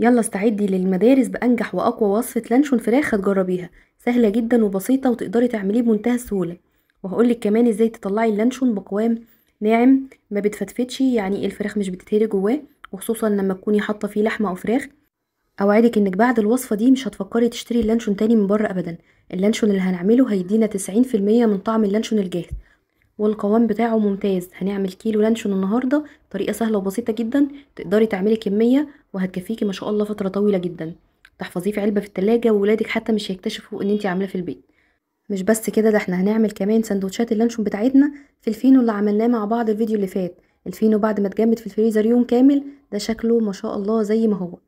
يلا استعدي للمدارس بأنجح وأقوى وصفة لانشون فراخ هتجربيها سهلة جدا وبسيطة وتقدري تعمليه بمنتهى السهولة وهقولك كمان ازاي تطلعي اللانشون بقوام ناعم ما بتفتفتش يعني إيه الفراخ مش بتتهري جواه وخصوصا لما تكوني حاطة فيه لحمة أو فراخ أوعدك إنك بعد الوصفة دي مش هتفكري تشتري اللانشون تاني من بره أبدا اللانشون اللي هنعمله هيدينا 90% من طعم اللانشون الجاهز والقوام بتاعه ممتاز هنعمل كيلو لانشون النهارده بطريقه سهله وبسيطه جدا تقدري تعملي كميه وهتكفيكي ما شاء الله فتره طويله جدا تحفظيه في علبه في التلاجة وولادك حتى مش هيكتشفوا ان انت عاملاه في البيت مش بس كده ده احنا هنعمل كمان سندوتشات اللانشون بتاعتنا في الفينو اللي عملناه مع بعض الفيديو اللي فات الفينو بعد ما اتجمد في الفريزر يوم كامل ده شكله ما شاء الله زي ما هو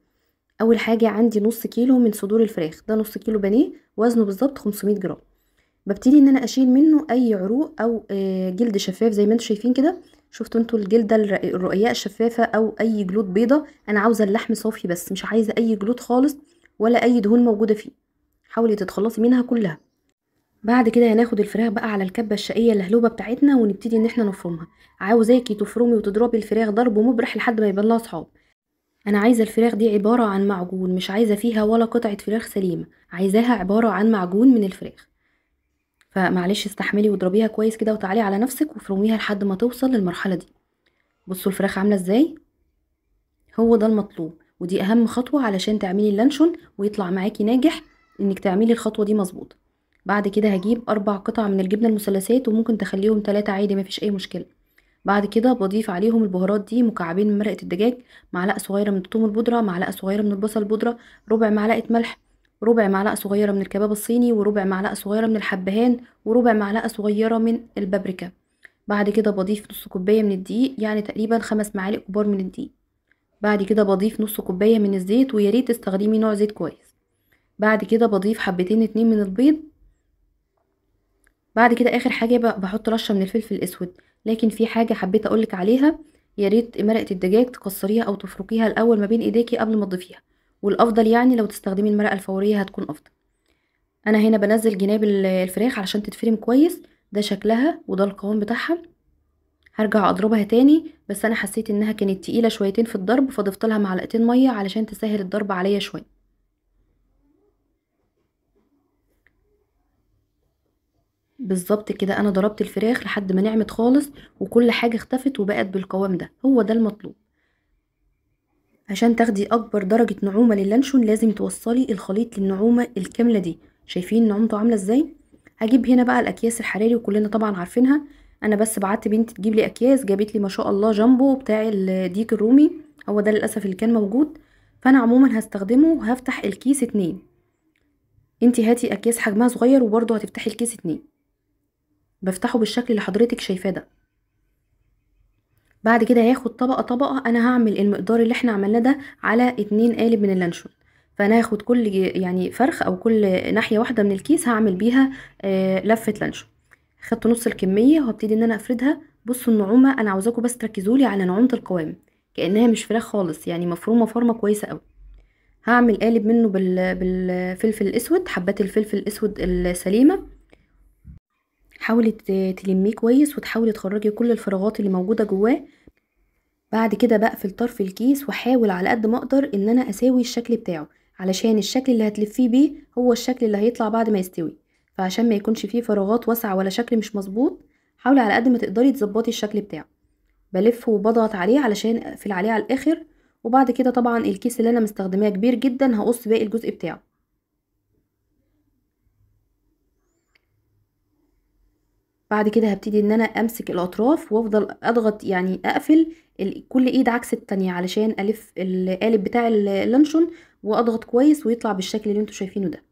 اول حاجه عندي نص كيلو من صدور الفراخ ده نص كيلو بانيه وزنه بالظبط 500 جرام ببتدي ان انا اشيل منه اي عروق او آه، جلد شفاف زي ما انتم شايفين كده شفتوا انتوا الجلده الرقيقه الشفافه او اي جلود بيضه انا عاوزه اللحم صافي بس مش عايزه اي جلود خالص ولا اي دهون موجوده فيه حاولي تتخلصي منها كلها بعد كده هناخد الفراخ بقى على الكبه الشقيه الهلوبة بتاعتنا ونبتدي ان احنا نفرمها عاوزاكي تفرمي وتضربي الفراخ ضرب مبرح لحد ما يبان لها صحاب انا عايزه الفراخ دي عباره عن معجون مش عايزه فيها ولا قطعه فراخ سليمه عايزاها عباره عن معجون من الفراخ فمعلش استحملي واضربيها كويس كده وتعالي على نفسك وفرميها لحد ما توصل للمرحلة دي بصوا الفراخ عاملة ازاي هو ده المطلوب ودي اهم خطوة علشان تعملي اللانشون ويطلع معاكي ناجح انك تعملي الخطوة دي مظبوطة بعد كده هجيب اربع قطع من الجبنة المثلثات وممكن تخليهم تلاتة عادي مفيش اي مشكلة بعد كده بضيف عليهم البهارات دي مكعبين من مرقة الدجاج معلقة صغيرة من الثوم البودرة معلقة صغيرة من البصل البودرة ربع معلقة ملح ربع معلقة صغيرة من الكباب الصيني وربع معلقة صغيرة من الحبهان وربع معلقة صغيرة من البابريكا بعد كده بضيف نص كوباية من الدقيق يعني تقريبا خمس معالق كبار من الدقيق بعد كده بضيف نص كوباية من الزيت وياريت تستخدمي نوع زيت كويس بعد كده بضيف حبتين اتنين من البيض بعد كده اخر حاجة بحط رشة من الفلفل الاسود لكن في حاجة حبيت اقولك عليها ياريت مرقة الدجاج تكسريها او تفركيها الاول ما بين ايديكي قبل ما تضيفيها والافضل يعني لو تستخدمي المرقه الفوريه هتكون افضل انا هنا بنزل جناب الفراخ علشان تتفرم كويس ده شكلها وده القوام بتاعها هرجع اضربها تاني بس انا حسيت انها كانت تقيله شويتين في الضرب فضفت لها معلقتين ميه علشان تسهل الضرب عليا شويه بالظبط كده انا ضربت الفراخ لحد ما نعمت خالص وكل حاجه اختفت وبقت بالقوام ده هو ده المطلوب عشان تاخدي اكبر درجة نعومة للانشون لازم توصلي الخليط للنعومة الكاملة دي شايفين نعومته عاملة ازاي هجيب هنا بقى الاكياس الحراري وكلنا طبعا عارفينها انا بس بعت بنتي تجيب لي اكياس جابت لي ما شاء الله جامبو بتاع الديك الرومي هو ده للاسف اللي كان موجود فانا عموما هستخدمه وهفتح الكيس اتنين انتي هاتي اكياس حجمها صغير وبرضه هتفتحي الكيس اتنين بفتحه بالشكل اللي حضرتك شايفاه ده بعد كده هاخد طبقة طبقة انا هعمل المقدار اللي احنا عملناه ده على اتنين قالب من اللانشون فانا هاخد كل يعني فرخ او كل ناحية واحدة من الكيس هعمل بيها آه لفة لانشون خدت نص الكمية وهبتدي ان انا افردها بصوا النعومة انا عاوزاكم بس تركزولي على نعومة القوام كأنها مش فراخ خالص يعني مفرومة فرمة كويسة اوي هعمل قالب منه بال... بالفلفل الاسود حبات الفلفل الاسود السليمه حاولي تلميه كويس وتحاولي تخرجي كل الفراغات اللي موجوده جواه بعد كده بقفل طرف الكيس واحاول على قد ما اقدر ان انا اساوي الشكل بتاعه علشان الشكل اللي هتلفيه بيه هو الشكل اللي هيطلع بعد ما يستوي فعشان ما يكونش فيه فراغات واسعه ولا شكل مش مظبوط حاولي على قد ما تقدري تظبطي الشكل بتاعه بلف وبضغط عليه علشان اقفل عليه على الاخر وبعد كده طبعا الكيس اللي انا مستخدماه كبير جدا هقص باقي الجزء بتاعه بعد كده هبتدي ان انا امسك الاطراف وافضل اضغط يعني اقفل كل ايد عكس التانية علشان الف القالب بتاع اللانشون واضغط كويس ويطلع بالشكل اللي انتوا شايفينه ده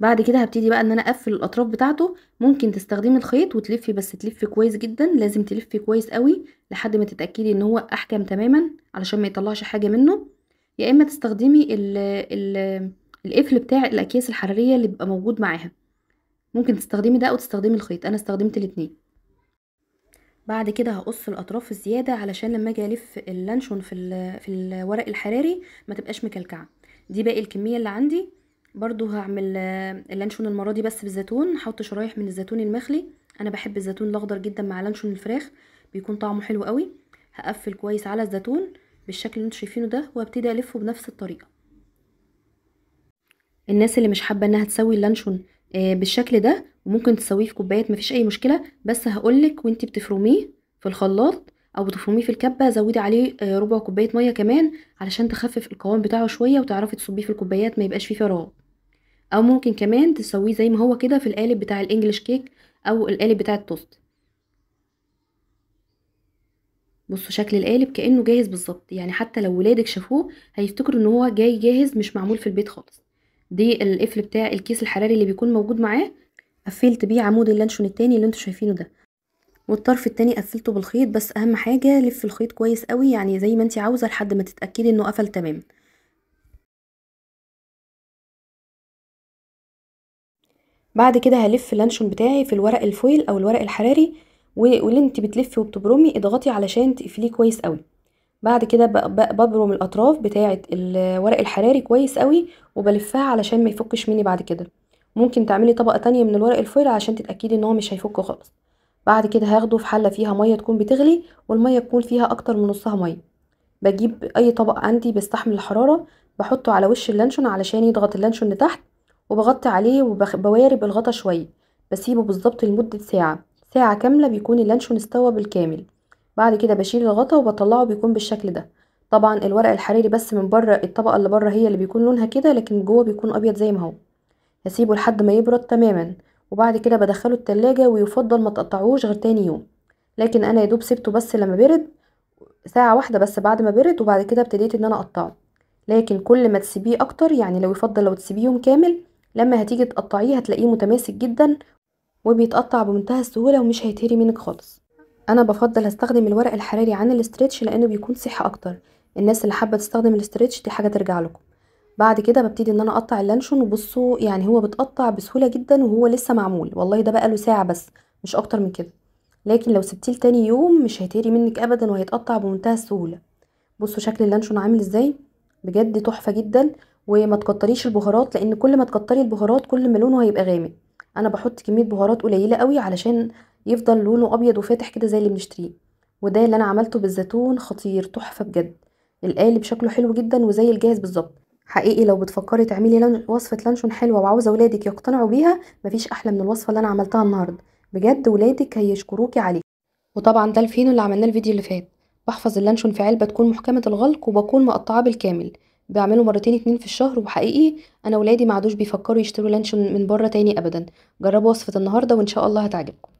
بعد كده هبتدي بقى ان انا اقفل الاطراف بتاعته ممكن تستخدمي الخيط وتلفي بس تلفي كويس جدا لازم تلفي كويس قوي لحد ما تتاكدي ان هو احكم تماما علشان ما يطلعش حاجه منه يا اما تستخدمي ال ال القفل بتاع الاكياس الحراريه اللي بيبقى موجود معاها ممكن تستخدمي ده او تستخدمي الخيط انا استخدمت الاتنين بعد كده هقص الاطراف الزياده علشان لما اجي الف اللانشون في في الورق الحراري ما تبقاش مكلكعه دي باقي الكميه اللي عندي برضو هعمل اللانشون المره دي بس بالزيتون هحط شرايح من الزيتون المخلي انا بحب الزيتون الاخضر جدا مع لانشون الفراخ بيكون طعمه حلو قوي هقفل كويس على الزيتون بالشكل اللي انتوا شايفينه ده وابتدي الفه بنفس الطريقه الناس اللي مش حابه انها تسوي اللانشون آه، بالشكل ده وممكن تسويه في كوبايات مفيش اي مشكله بس هقولك وانتي بتفرميه في الخلاط او بتفرميه في الكبه زودي عليه آه، ربع كوبايه ميه كمان علشان تخفف القوام بتاعه شويه وتعرفي تصبيه في الكوبايات ما يبقاش فيه فراغ او ممكن كمان تسويه زي ما هو كده في القالب بتاع الانجليش كيك او القالب بتاع التوست بصوا شكل القالب كانه جاهز بالظبط يعني حتى لو ولادك شافوه هيفتكروا ان هو جاي جاهز مش معمول في البيت خالص دي القفل بتاع الكيس الحراري اللي بيكون موجود معاه قفلت بيه عمود اللانشون التاني اللي انتوا شايفينه ده والطرف التاني قفلته بالخيط بس اهم حاجه لف الخيط كويس قوي يعني زي ما انت عاوزه لحد ما تتاكدي انه قفل تمام بعد كده هلف اللانشون بتاعي في الورق الفويل او الورق الحراري واللي انت بتلفي وبتبرمي اضغطي علشان تقفليه كويس قوي بعد كده ببرم الاطراف بتاعه الورق الحراري كويس قوي وبلفها علشان ما يفكش مني بعد كده ممكن تعملي طبقه تانية من الورق الفويل عشان تتاكدي ان هو مش هيفك خالص بعد كده هاخده في حله فيها ميه تكون بتغلي والميه تكون فيها اكتر من نصها ميه بجيب اي طبق عندي بيستحمل الحراره بحطه على وش اللانشون علشان يضغط اللانشون لتحت وبغطي عليه وبوارب الغطا شويه بسيبه بالظبط لمده ساعه ساعه كامله بيكون اللانشون استوى بالكامل بعد كده بشيل الغطا وبطلعه بيكون بالشكل ده طبعا الورق الحريري بس من بره الطبقه اللي بره هي اللي بيكون لونها كده لكن جوه بيكون ابيض زي ما هو هسيبه لحد ما يبرد تماما وبعد كده بدخله التلاجة ويفضل ما تقطعوش غير تاني يوم لكن انا يدوب سبته بس لما برد ساعة واحدة بس بعد ما برد وبعد كده ابتديت ان انا اقطعه لكن كل ما تسيبيه اكتر يعني لو يفضل لو تسيبيه يوم كامل لما هتيجي تقطعيه هتلاقيه متماسك جدا وبيتقطع بمنتهى السهولة ومش هيتهري منك خالص انا بفضل استخدم الورق الحراري عن الاسترتش لانه بيكون صحي اكتر الناس اللي حابه تستخدم الاسترتش دي حاجه ترجع لكم بعد كده ببتدي ان انا اقطع اللانشون وبصوا يعني هو بتقطع بسهوله جدا وهو لسه معمول والله ده بقى له ساعه بس مش اكتر من كده لكن لو سبتيه لتاني يوم مش هيتهري منك ابدا وهيتقطع بمنتهى السهوله بصوا شكل اللانشون عامل ازاي بجد تحفه جدا وما تكتريش البهارات لان كل ما تكتري البهارات كل ما لونه هيبقى غامق انا بحط كميه بهارات قليله قوي علشان يفضل لونه ابيض وفاتح كده زي اللي بنشتريه وده اللي انا عملته بالزيتون خطير تحفه بجد القالب شكله حلو جدا وزي الجاهز بالظبط حقيقي لو بتفكري تعملي وصفه لانشون حلوه وعاوزه ولادك يقتنعوا بيها مفيش احلى من الوصفه اللي انا عملتها النهارده بجد ولادك هيشكروكي عليها وطبعا ده الفينو اللي عملناه الفيديو اللي فات بحفظ اللانشون في علبه تكون محكمه الغلق وبكون مقطعاه بالكامل بعمله مرتين اتنين في الشهر وحقيقي انا ولادي ما عادوش بيفكروا يشتروا لانشون من بره تاني ابدا جربوا وصفه النهارده وان شاء الله هتعجبكم